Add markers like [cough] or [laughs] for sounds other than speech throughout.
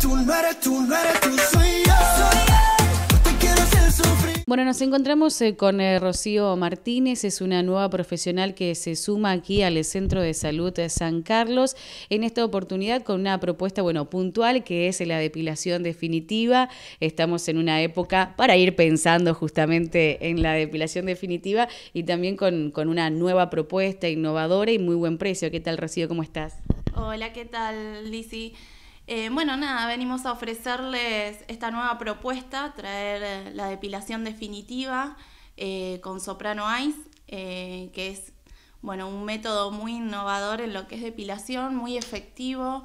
tú, bueno, nos encontramos eh, con eh, Rocío Martínez, es una nueva profesional que se suma aquí al Centro de Salud de San Carlos, en esta oportunidad con una propuesta, bueno, puntual, que es la depilación definitiva. Estamos en una época para ir pensando justamente en la depilación definitiva y también con, con una nueva propuesta innovadora y muy buen precio. ¿Qué tal, Rocío? ¿Cómo estás? Hola, ¿qué tal, Lizzie? Eh, bueno, nada, venimos a ofrecerles esta nueva propuesta, traer eh, la depilación definitiva eh, con Soprano Ice, que es bueno, un método muy innovador en lo que es depilación, muy efectivo.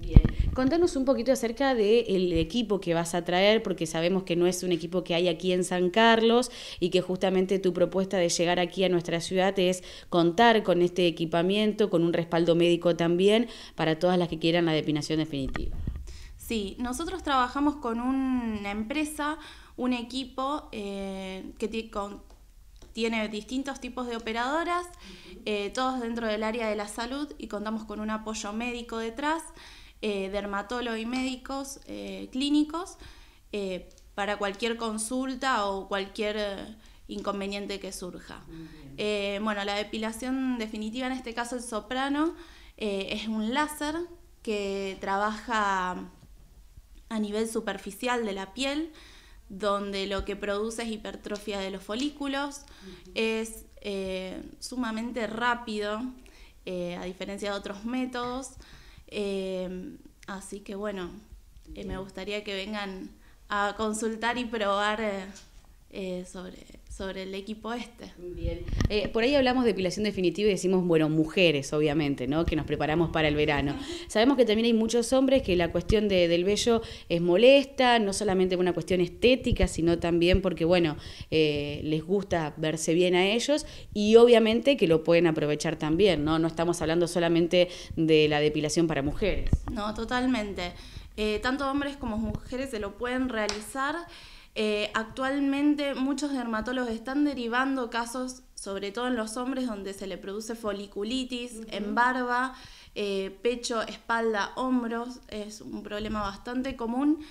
Bien. Contanos un poquito acerca del el equipo que vas a traer, porque sabemos que no es un equipo que hay aquí en San Carlos y que justamente tu propuesta de llegar aquí a nuestra ciudad es contar con este equipamiento, con un respaldo médico también, para todas las que quieran la depinación definitiva. Sí, nosotros trabajamos con una empresa, un equipo eh, que tiene distintos tipos de operadoras, eh, todos dentro del área de la salud y contamos con un apoyo médico detrás. Eh, dermatólogos y médicos eh, clínicos eh, para cualquier consulta o cualquier inconveniente que surja. bueno, la depilación definitiva, en este caso el soprano, es un láser que trabaja a nivel superficial de la piel, donde lo que produce es hipertrofia de los folículos, es sumamente rápido, a diferencia de otros métodos. Em, así que bueno, eh, me gustaría que vengan a consultar y probar eh, eh, sobre, sobre el equipo este. Bien. Eh, por ahí hablamos de depilación definitiva y decimos, bueno, mujeres, obviamente, ¿no? Que nos preparamos para el verano. Sabemos que también hay muchos hombres que la cuestión de, del vello es molesta, no solamente por una cuestión estética, sino también porque, bueno, eh, les gusta verse bien a ellos y obviamente que lo pueden aprovechar también, ¿no? No estamos hablando solamente de la depilación para mujeres. No, totalmente. tanto hombres como mujeres se lo pueden realizar. Eh, actualmente muchos dermatólogos están derivando casos, sobre todo en los hombres, donde se le produce foliculitis en barba, eh, pecho, espalda, hombros, es un problema bastante común.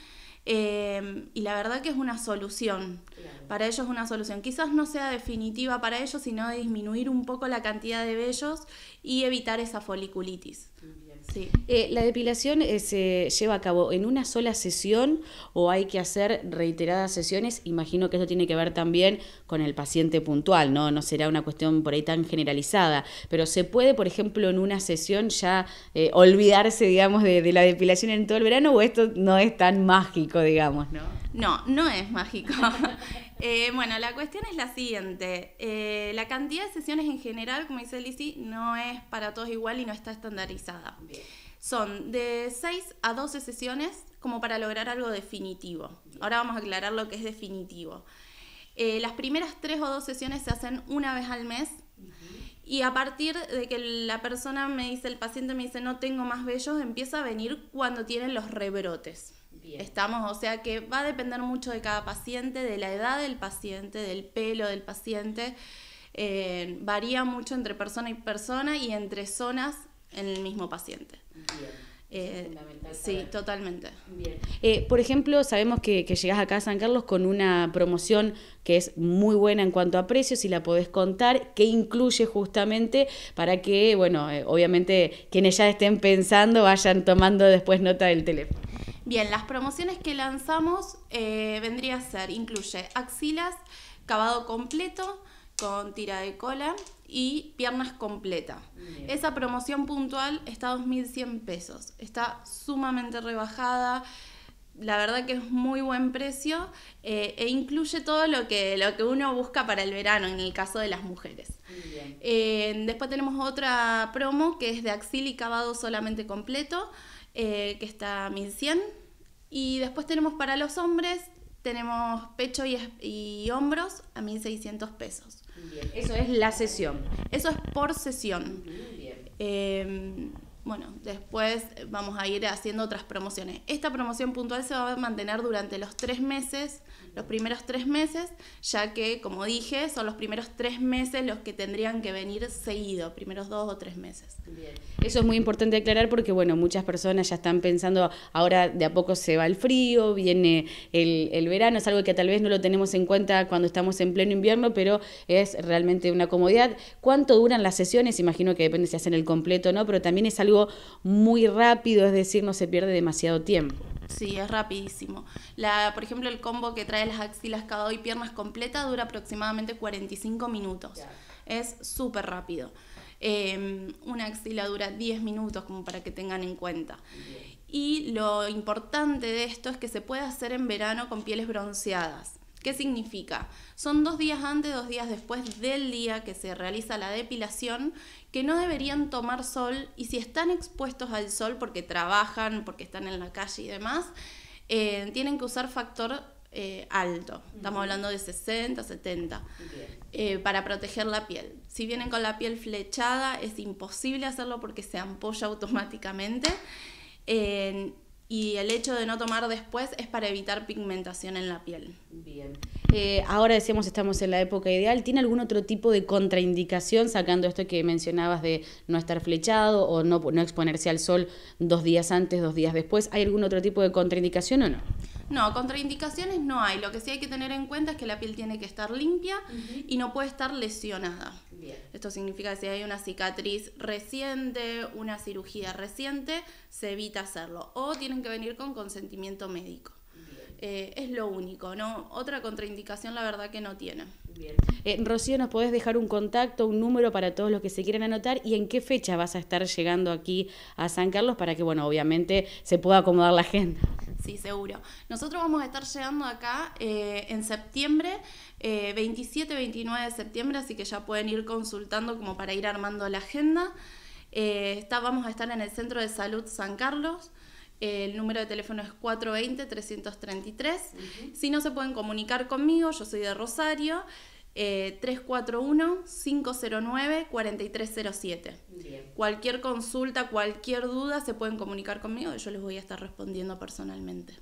Eh, y la verdad que es una solución, para ellos es una solución. Quizás no sea definitiva para ellos, sino de disminuir un poco la cantidad de vellos y evitar esa foliculitis. Sí. Eh, ¿La depilación eh, se lleva a cabo en una sola sesión o hay que hacer reiteradas sesiones? Imagino que eso tiene que ver también con el paciente puntual, ¿no? No será una cuestión por ahí tan generalizada, pero ¿se puede, por ejemplo, en una sesión ya eh, olvidarse, digamos, de, de la depilación en todo el verano o esto no es tan mágico, digamos, ¿no? No, no es mágico. [laughs] Eh, bueno, la cuestión es la siguiente. Eh, la cantidad de sesiones en general, como dice Lizzy, no es para todos igual y no está estandarizada. Son de 6 a 12 sesiones como para lograr algo definitivo. Ahora vamos a aclarar lo que es definitivo. Eh, las primeras 3 o 2 sesiones se hacen una vez al mes. Y a partir de que la persona me dice, el paciente me dice, no tengo más vellos, empieza a venir cuando tienen los rebrotes. Bien. Estamos, o sea que va a depender mucho de cada paciente, de la edad del paciente, del pelo del paciente. Eh, varía mucho entre persona y persona y entre zonas en el mismo paciente. Bien. Eh, sí, totalmente. Bien. Eh, por ejemplo, sabemos que, que llegás acá a San Carlos con una promoción que es muy buena en cuanto a precios, si la podés contar, que incluye justamente para que, bueno, obviamente quienes ya estén pensando vayan tomando después nota del teléfono. Bien, las promociones que lanzamos eh, vendría a ser, incluye axilas, cavado completo con tira de cola y piernas completa. Esa promoción puntual está a 2.100 pesos, está sumamente rebajada la verdad que es muy buen precio eh, e incluye todo lo que, uno busca para el verano en el caso de las mujeres. Eh, después tenemos otra promo que es de axil y cavado solamente completo. Eh, que está a 1100. Y después tenemos para los hombres, tenemos pecho y, hombros a 1600 pesos. Eso es la sesión. Eso es por sesión. Bien. Em, bueno, después vamos a ir haciendo otras promociones. Esta promoción puntual se va a mantener durante los tres meses, los primeros tres meses, ya que, como dije, son los primeros tres meses los que tendrían que venir seguido, primeros dos o tres meses. Eso es muy importante aclarar porque, bueno, muchas personas ya están pensando, ahora de a poco se va el frío, viene el, el verano, es algo que tal vez no lo tenemos en cuenta cuando estamos en pleno invierno, pero es realmente una comodidad. ¿Cuánto duran las sesiones? Imagino que depende si hacen el completo no, pero también es algo muy rápido, es decir, no se pierde demasiado tiempo. Sí, es rapidísimo. La, por ejemplo, el combo que trae las axilas cada y piernas completa dura aproximadamente 45 minutos. Es súper rápido. Em, una axila dura 10 minutos, como para que tengan en cuenta. Y lo importante de esto es que se puede hacer en verano con pieles bronceadas. ¿Qué significa? Son dos días antes, dos días después del día que se realiza la depilación, que no deberían tomar sol y si están expuestos al sol porque trabajan, porque están en la calle y demás, eh, tienen que usar factor eh, alto. Estamos hablando de 60, 70, eh, para proteger la piel. Si vienen con la piel flechada, es imposible hacerlo porque se ampolla automáticamente y el hecho de no tomar después es para evitar pigmentación en la piel. Bien. Eh, ahora decíamos estamos en la época ideal. ¿Tiene algún otro tipo de contraindicación sacando esto que mencionabas de no estar flechado o no, no exponerse al sol dos días antes, dos días después? ¿Hay algún otro tipo de contraindicación o no? No, contraindicaciones no hay. Lo que sí hay que tener en cuenta es que la piel tiene que estar limpia y no puede estar lesionada. Esto significa que si hay una cicatriz reciente, una cirugía reciente, se evita hacerlo. O tienen que venir con consentimiento médico. Eh, es lo único, ¿no? Otra contraindicación la verdad que no tiene. Bien. Eh, Rocío, ¿nos podés dejar un contacto, un número para todos los que se quieran anotar y en qué fecha vas a estar llegando aquí a San Carlos para que, bueno, obviamente se pueda acomodar la agenda? seguro. Nosotros vamos a estar llegando acá eh, en septiembre, 27, eh, 29 de septiembre, así que ya pueden ir consultando como para ir armando la agenda. Eh, vamos a estar en el Centro de Salud San Carlos. El número de teléfono es 420-333. Si no se pueden comunicar conmigo, yo soy de Rosario. 341-509-4307. Eh, cualquier consulta, cualquier duda, se pueden comunicar conmigo y yo les voy a estar respondiendo personalmente.